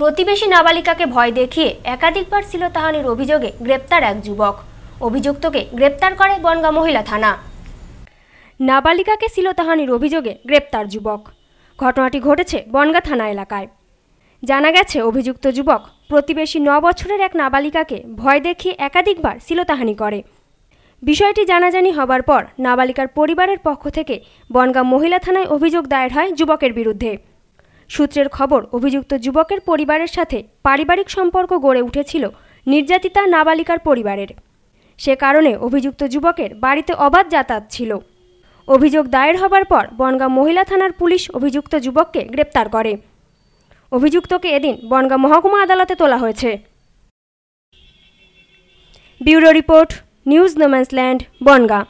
প্রতিবেশী নাবালিকাকে ভয় দেখিয়ে একাধিকবার তাহানির অভিযোগে গ্রেপ্তার এক যুবক অভিযুক্তকে গ্রেপ্তার করে বনগা মহিলা থানা নাবালিকাকে শিলতাহানির অভিযোগে গ্রেপ্তার যুবক ঘটনাটি ঘটেছে বনগা থানা এলাকায় জানা গেছে অভিযুক্ত যুবক প্রতিবেশী ন বছরের এক নাবালিকাকে ভয় দেখিয়ে একাধিকবার শিলতাহানি করে বিষয়টি জানাজানি হবার পর নাবালিকার পরিবারের পক্ষ থেকে বনগাঁ মহিলা থানায় অভিযোগ দায়ের হয় যুবকের বিরুদ্ধে সূত্রের খবর অভিযুক্ত যুবকের পরিবারের সাথে পারিবারিক সম্পর্ক গড়ে উঠেছিল নির্যাতিতা নাবালিকার পরিবারের সে কারণে অভিযুক্ত যুবকের বাড়িতে অবাধ যাতায়াত ছিল অভিযোগ দায়ের হবার পর বনগাঁ মহিলা থানার পুলিশ অভিযুক্ত যুবককে গ্রেপ্তার করে অভিযুক্তকে এদিন বনগাঁ মহকুমা আদালতে তোলা হয়েছে bureau report news no man's land Bongaon